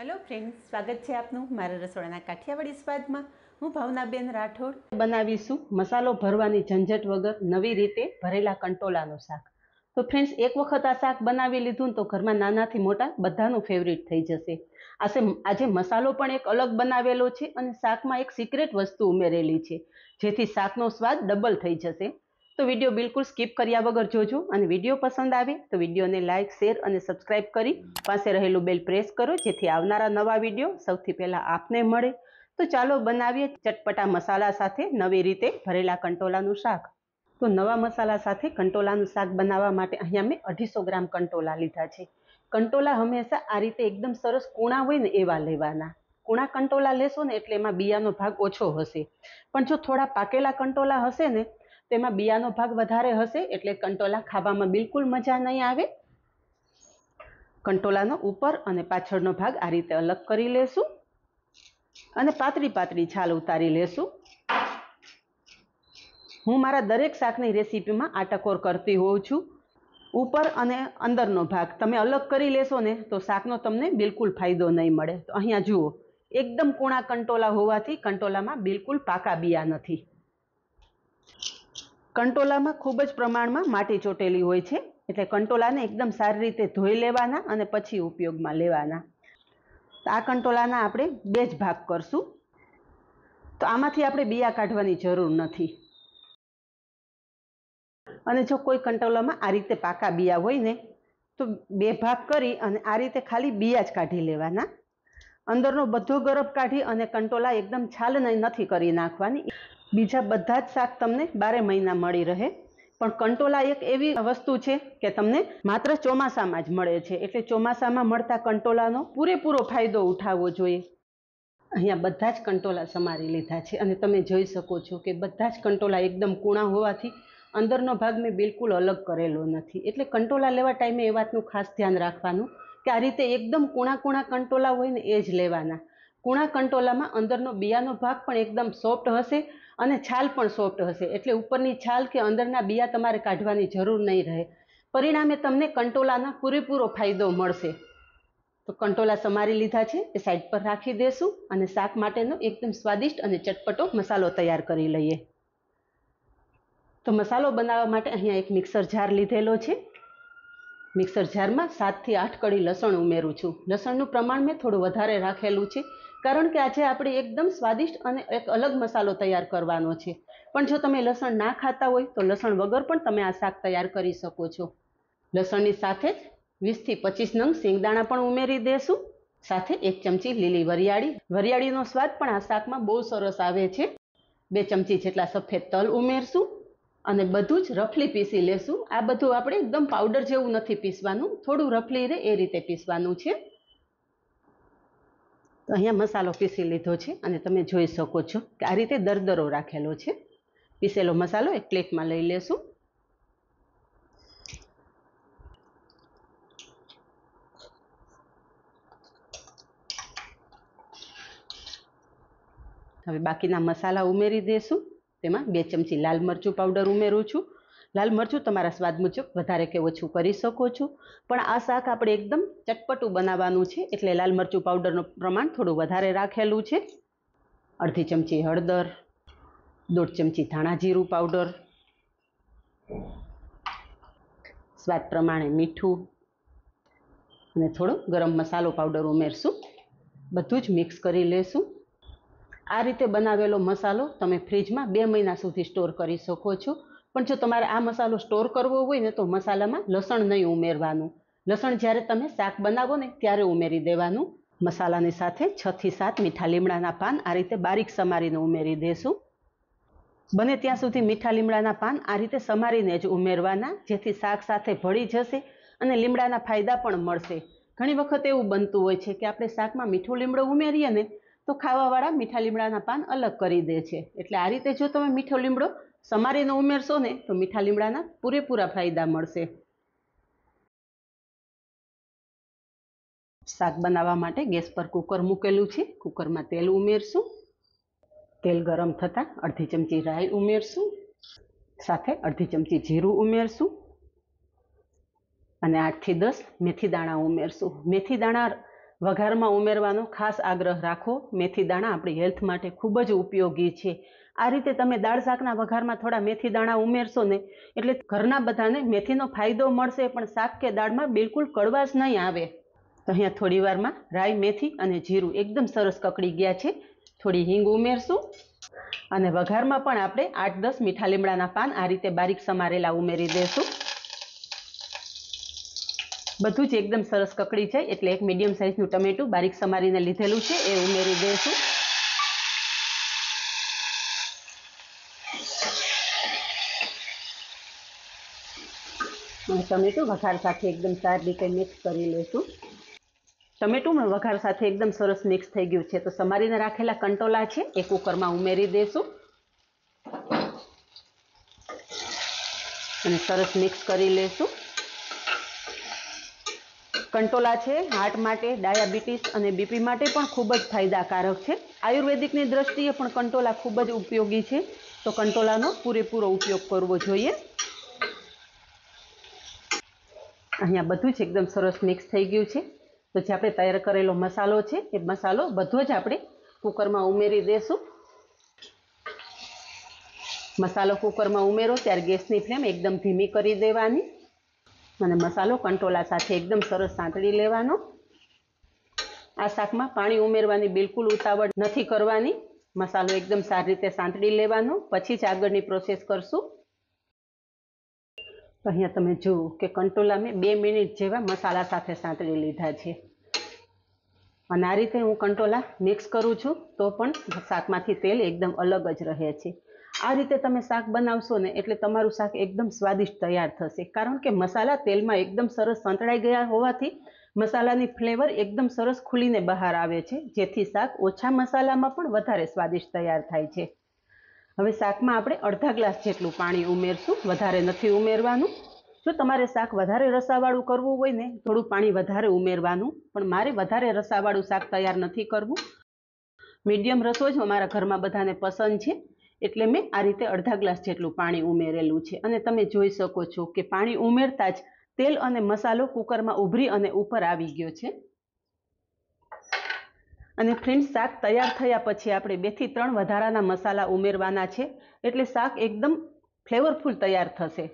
hello friend સ્વાગત છે આપનું મારા રસોડાના કાઠિયાવાડી સ્વાદમાં હું ભાવનાબેન રાઠોડ બનાવીશું મસાલો ભરવાની ઝંઝટ વગર નવી રીતે ભરેલા કંટોલાનું શાક તો ફ્રેન્ડ્સ એક વખત આ શાક બનાવી લીધું તો ઘરમાં નાનાથી મોટા બધાનું ફેવરિટ થઈ જશે આશે આજે મસાલો પણ એક અલગ બનાવેલો છે અને શાકમાં એક સિક્રેટ વસ્તુ ઉમેરેલી છે જેથી શાકનો સ્વાદ ડબલ થઈ જશે તો વિડીયો બિલકુલ સ્કીપ કર્યા વગર જોજો અને વિડીયો પસંદ આવે તો વિડીયોને લાઇક શેર અને સબસ્ક્રાઇબ કરી પાસે રહેલું બેલ પ્રેસ કરો જેથી આવનારા નવા વિડીયો સૌથી પહેલાં આપને મળે તો ચાલો બનાવીએ ચટપટા મસાલા સાથે નવી રીતે ભરેલા કંટોલાનું શાક તો નવા મસાલા સાથે કંટોલાનું શાક બનાવવા માટે અહીંયા મેં અઢીસો ગ્રામ કંટોલા લીધા છે કંટોલા હંમેશા આ રીતે એકદમ સરસ કૂણા હોય ને એવા લેવાના કૂણા કંટોલા લેશો ને એટલે એમાં બિયાનો ભાગ ઓછો હશે પણ જો થોડા પાકેલા કંટોલા હશે ને તેમાં બિયાનો ભાગ વધારે હશે એટલે કંટોલા ખાવામાં બિલકુલ મજા નહીં આવે કંટોલાનો ઉપર અને પાછળનો ભાગ આ રીતે અલગ કરી લેશું અને પાતળી પાતળી છાલ ઉતારી લેશું હું મારા દરેક શાકની રેસીપીમાં આટકોર કરતી હોઉં છું ઉપર અને અંદરનો ભાગ તમે અલગ કરી લેશો ને તો શાકનો તમને બિલકુલ ફાયદો નહીં મળે તો અહીંયા જુઓ એકદમ કૂણા કંટોલા હોવાથી કંટોલામાં બિલકુલ પાકા બિયા નથી કંટોલામાં ખૂબ જ પ્રમાણમાં માટી ચોટેલી હોય છે એટલે કંટોલાને એકદમ સારી રીતે ધોઈ લેવાના અને પછી ઉપયોગમાં લેવાના આ કંટોલાના આપણે બે જ ભાગ કરશું તો આમાંથી આપણે બિયા કાઢવાની જરૂર નથી અને જો કોઈ કંટોલામાં આ રીતે પાકા બિયા હોય ને તો બે ભાગ કરી અને આ રીતે ખાલી બિયા જ કાઢી લેવાના અંદરનો બધો ગરબ કાઢી અને કંટોલા એકદમ છાલને નથી કરી નાખવાની બીજા બધા જ શાક તમને બારે મહિના મળી રહે પણ કંટોલા એક એવી વસ્તુ છે કે તમને માત્ર ચોમાસામાં જ મળે છે એટલે ચોમાસામાં મળતા કંટોલાનો પૂરેપૂરો ફાયદો ઉઠાવવો જોઈએ અહીંયા બધા જ કંટોલા સમારી લીધા છે અને તમે જોઈ શકો છો કે બધા જ કંટોલા એકદમ કૂણા હોવાથી અંદરનો ભાગ મેં બિલકુલ અલગ કરેલો નથી એટલે કંટોલા લેવા ટાઈમે એ વાતનું ખાસ ધ્યાન રાખવાનું કે આ રીતે એકદમ કૂણા કૂણા કંટોલા હોય ને એ જ લેવાના કૂણા કંટોલામાં અંદરનો બિયાનો ભાગ પણ એકદમ સોફ્ટ હશે અને છાલ પણ સોફ્ટ હશે એટલે ઉપરની છાલ કે અંદરના બિયા તમારે કાઢવાની જરૂર નહીં રહે પરિણામે તમને કંટોલાના પૂરેપૂરો ફાયદો મળશે તો કંટોલા સમારી લીધા છે એ સાઈડ પર રાખી દેશું અને શાક માટેનો એકદમ સ્વાદિષ્ટ અને ચટપટો મસાલો તૈયાર કરી લઈએ તો મસાલો બનાવવા માટે અહીંયા એક મિક્સર જાર લીધેલો છે મિક્સર જારમાં સાતથી આઠ કડી લસણ ઉમેરું છું લસણનું પ્રમાણ મેં થોડું વધારે રાખેલું છે કારણ કે આજે આપણે એકદમ સ્વાદિષ્ટ અને એક અલગ મસાલો તૈયાર કરવાનો છે પણ જો તમે લસણ ના ખાતા હોય તો લસણ વગર પણ તમે આ શાક તૈયાર કરી શકો છો લસણની સાથે જ વીસથી પચીસ નંગ શિંગદાણા પણ ઉમેરી દેશું સાથે એક ચમચી લીલી વરિયાળી વરિયાળીનો સ્વાદ પણ આ શાકમાં બહુ સરસ આવે છે બે ચમચી જેટલા સફેદ તલ ઉમેરશું અને બધું જ રફલી પીસી લેશું આ બધું આપણે એકદમ પાવડર જેવું નથી પીસવાનું થોડું રફલી રહે એ રીતે પીસવાનું છે તો અહીંયા મસાલો પીસી લીધો છે અને તમે જોઈ શકો છો કે આ રીતે દરદરો રાખેલો છે પીસેલો મસાલો એક પ્લેટમાં લઈ લેશું હવે બાકીના મસાલા ઉમેરી દેશું તેમાં બે ચમચી લાલ મરચું પાવડર ઉમેરું છું લાલ મરચું તમારા સ્વાદ મુજબ વધારે કે ઓછું કરી શકો છો પણ આ શાક આપણે એકદમ ચટપટું બનાવવાનું છે એટલે લાલ મરચું પાવડરનું પ્રમાણ થોડું વધારે રાખેલું છે અડધી ચમચી હળદર દોઢ ચમચી ધાણા જીરું પાવડર સ્વાદ પ્રમાણે મીઠું અને થોડો ગરમ મસાલો પાવડર ઉમેરશું બધું જ મિક્સ કરી લેશું આ રીતે બનાવેલો મસાલો તમે ફ્રીજમાં બે મહિના સુધી સ્ટોર કરી શકો છો પણ જો તમારે આ મસાલો સ્ટોર કરવો હોય ને તો મસાલામાં લસણ નહીં ઉમેરવાનું લસણ જ્યારે તમે શાક બનાવો ને ત્યારે ઉમેરી દેવાનું મસાલાની સાથે છ થી સાત મીઠા લીમડાના પાન આ રીતે બારીક સમારીને ઉમેરી દેશું બને ત્યાં સુધી મીઠા લીમડાના પાન આ રીતે સમારીને જ ઉમેરવાના જેથી શાક સાથે ભળી જશે અને લીમડાના ફાયદા પણ મળશે ઘણી વખત એવું બનતું હોય છે કે આપણે શાકમાં મીઠું લીમડો ઉમેરીએ ને તો ખાવાવાળા મીઠા લીમડાના પાન અલગ કરી દે છે એટલે આ રીતે જો તમે મીઠો લીમડો સમારીને ઉમેરશો ને તો મીઠા લીમડાના પૂરેપૂરા ફાયદા મળશે શાક બનાવવા માટે ગેસ પર કુકર મૂકેલું છે કુકરમાં તેલ ઉમેરશું તેલ ગરમ થતાં અડધી ચમચી રાઈ ઉમેરશું સાથે અડધી ચમચી જીરું ઉમેરશું અને આઠથી દસ મેથી દાણા ઉમેરશું મેથી દાણા વઘારમાં ઉમેરવાનો ખાસ આગ્રહ રાખો મેથી દાણા આપણી હેલ્થ માટે ખૂબ જ ઉપયોગી છે આ રીતે તમે દાળ શાકના વઘારમાં થોડા મેથી દાણા ઉમેરશો ને એટલે ઘરના બધાને મેથીનો ફાયદો મળશે પણ શાક કે દાળમાં બિલકુલ કડવાશ નહીં આવે તો અહીંયા થોડી વારમાં રાઈ મેથી અને જીરું એકદમ સરસ કકડી ગયા છે થોડી હિંગ ઉમેરશું અને વઘારમાં પણ આપણે આઠ દસ મીઠા લીમડાના પાન આ રીતે બારીક સમારેલા ઉમેરી દઈશું બધું જ એકદમ સરસ કકડી જાય એટલે એક મીડિયમ સાઇઝનું ટમેટું બારીક સમારીને લીધેલું છે એ ઉમેરી દઈશું ટમેટું વઘાર સાથે એકદમ સારી રીતે મિક્સ કરી લઈશું ટમેટું પણ વઘાર સાથે એકદમ સરસ મિક્સ થઈ ગયું છે તો સમારીને રાખેલા કંટોલા છે એ કુકરમાં ઉમેરી દઈશું અને સરસ મિક્સ કરી લઈશું કંટોલા છે હાર્ટ માટે ડાયાબિટીસ અને બીપી માટે પણ ખૂબ જ ફાયદાકારક છે આયુર્વેદિકની દ્રષ્ટિએ પણ કંટોલા ખૂબ જ ઉપયોગી છે તો કંટોલાનો પૂરેપૂરો ઉપયોગ કરવો જોઈએ અહીંયા બધું જ એકદમ સરસ મિક્સ થઈ ગયું છે તો જે આપણે તૈયાર કરેલો મસાલો છે એ મસાલો બધો જ આપણે કુકરમાં ઉમેરી દેશું મસાલો કુકરમાં ઉમેરો ત્યારે ગેસની ફ્લેમ એકદમ ધીમી કરી દેવાની અને મસાલો કંટોલા સાથે એકદમ સરસ સાંતળી લેવાનો આ શાકમાં પાણી ઉમેરવાની બિલકુલ ઉતાવળ નથી કરવાની મસાલો એકદમ સારી રીતે સાંતળી લેવાનો પછી જ આગળની પ્રોસેસ કરશું અહીંયા તમે જુઓ કે કંટોલા મેં બે મિનિટ જેવા મસાલા સાથે સાંતળી લીધા છે અને આ રીતે હું કંટોલા મિક્સ કરું છું તો પણ શાકમાંથી તેલ એકદમ અલગ જ રહે છે આ રીતે તમે શાક બનાવશો ને એટલે તમારું શાક એકદમ સ્વાદિષ્ટ તૈયાર થશે કારણ કે મસાલા તેલમાં એકદમ સરસ સંતળાઈ ગયા હોવાથી મસાલાની ફ્લેવર એકદમ સરસ ખુલીને બહાર આવે છે જેથી શાક ઓછા મસાલામાં પણ વધારે સ્વાદિષ્ટ તૈયાર થાય છે હવે શાકમાં આપણે અડધા ગ્લાસ જેટલું પાણી ઉમેરશું વધારે નથી ઉમેરવાનું જો તમારે શાક વધારે રસાવાળું કરવું હોય ને થોડું પાણી વધારે ઉમેરવાનું પણ મારે વધારે રસાવાળું શાક તૈયાર નથી કરવું મીડિયમ રસો જ અમારા ઘરમાં બધાને પસંદ છે એટલે મેં આ રીતે અડધા ગ્લાસ જેટલું પાણી ઉમેરેલું છે અને તમે જોઈ શકો છો કે પાણી ઉમેરતા જ તેલ અને મસાલો કુકરમાં ઉભરી અને ઉપર આવી ગયો છે અને ફ્રેન્ડ શાક તૈયાર થયા પછી આપણે બેથી ત્રણ વધારાના મસાલા ઉમેરવાના છે એટલે શાક એકદમ ફ્લેવરફુલ તૈયાર થશે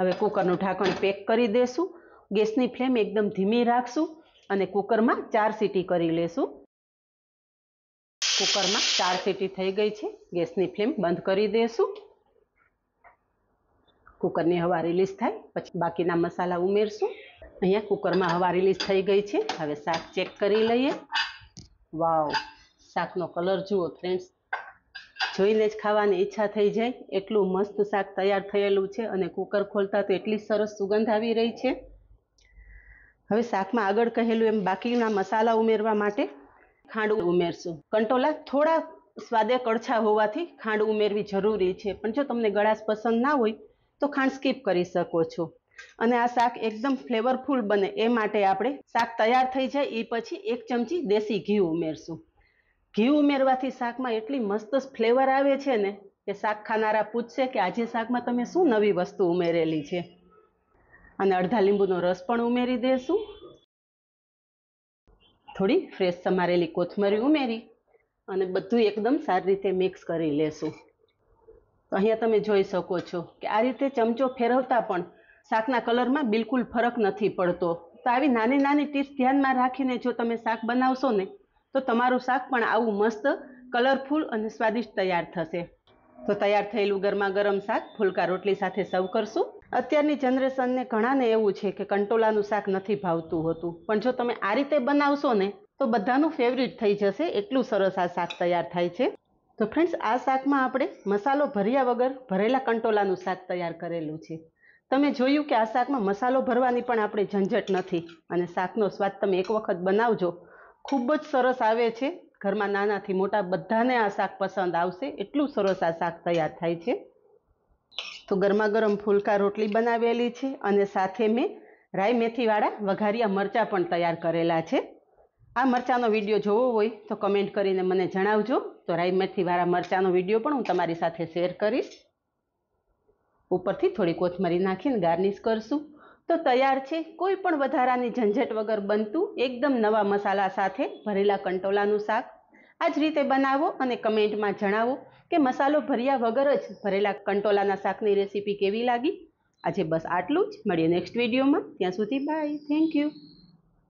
હવે કુકરનું ઢાંકણ પેક કરી દેશું ગેસની ફ્લેમ એકદમ ધીમી રાખશું અને કુકરમાં ચાર સીટી કરી લેશું કુકરમાં ચાર સીટી થઈ ગઈ છે ગેસની ફ્લેમ બંધ કરી દઈશું કુકરની હવા રિલીઝ થાય પછી બાકીના મસાલા ઉમેરશું અહીંયા કુકરમાં હવા રિલીઝ થઈ ગઈ છે હવે શાક ચેક કરી લઈએ વાવ શાકનો કલર જુઓ ફ્રેન્ડ્સ જોઈને જ ખાવાની ઈચ્છા થઈ જાય એટલું મસ્ત શાક તૈયાર થયેલું છે અને કુકર ખોલતા તો એટલી સરસ સુગંધ આવી રહી છે હવે શાકમાં આગળ કહેલું એમ બાકીના મસાલા ઉમેરવા માટે ખાંડ ઉમેરશું કંટોલા થોડા સ્વાદે કડછા હોવાથી ખાંડ ઉમેરવી જરૂરી છે પણ જો તમને ગળાશ પસંદ ના હોય તો ખાંડ સ્કીપ કરી શકો છો અને આ શાક એકદમ ફ્લેવરફુલ બને એ માટે આપણે શાક તૈયાર થઈ જાય એ પછી એક ચમચી દેશી ઘી ઉમેરશું ઘી ઉમેરવાથી શાકમાં એટલી મસ્ત ફ્લેવર આવે છે ને કે શાક ખાનારા પૂછશે કે આજે શાકમાં તમે શું નવી વસ્તુ ઉમેરેલી છે અને અડધા લીંબુનો રસ પણ ઉમેરી દેશું થોડી ફ્રેશ સમારેલી કોથમરી ઉમેરી અને બધું એકદમ સારી રીતે મિક્સ કરી લેશું તો અહીંયા તમે જોઈ શકો છો કે આ રીતે ચમચો ફેરવતા પણ શાકના કલરમાં બિલકુલ ફરક નથી પડતો તો આવી નાની નાની ટીપ્સ ધ્યાનમાં રાખીને જો તમે શાક બનાવશો ને તો તમારું શાક પણ આવું મસ્ત કલરફુલ અને સ્વાદિષ્ટ તૈયાર થશે તો તૈયાર થયેલું ગરમા ગરમ શાક ફુલકા રોટલી સાથે સર્વ કરશું અત્યારની જનરેશનને ઘણાને એવું છે કે કંટોલાનું શાક નથી ભાવતું હોતું પણ જો તમે આ રીતે બનાવશો ને તો બધાનું ફેવરિટ થઈ જશે એટલું સરસ આ શાક તૈયાર થાય છે તો ફ્રેન્ડ્સ આ શાકમાં આપણે મસાલો ભર્યા વગર ભરેલા કંટોલાનું શાક તૈયાર કરેલું છે તમે જોયું કે આ શાકમાં મસાલો ભરવાની પણ આપણે ઝંઝટ નથી અને શાકનો સ્વાદ તમે એક વખત બનાવજો ખૂબ જ સરસ આવે છે ઘરમાં નાનાથી મોટા બધાને આ શાક પસંદ આવશે એટલું સરસ આ શાક તૈયાર થાય છે તો ગરમા ગરમ ફુલકા રોટલી બનાવેલી છે અને સાથે મેં રાઈ મેથીવાળા વઘારિયા મરચાં પણ તૈયાર કરેલા છે આ મરચાંનો વિડીયો જોવો હોય તો કમેન્ટ કરીને મને જણાવજો તો રાઈ મેથીવાળા મરચાંનો વિડીયો પણ હું તમારી સાથે શેર કરીશ ઉપરથી થોડી કોથમરી નાખીને ગાર્નિશ કરશું તો તૈયાર છે કોઈ પણ વધારાની ઝંઝટ વગર બનતું એકદમ નવા મસાલા સાથે ભરેલા કંટોલાનું શાક આ જ રીતે બનાવો અને કમેન્ટમાં જણાવો કે મસાલો ભર્યા વગર જ ભરેલા કંટોલાના શાકની રેસીપી કેવી લાગી આજે બસ આટલું જ મળીએ નેક્સ્ટ વિડીયોમાં ત્યાં સુધી બાય થેન્ક યુ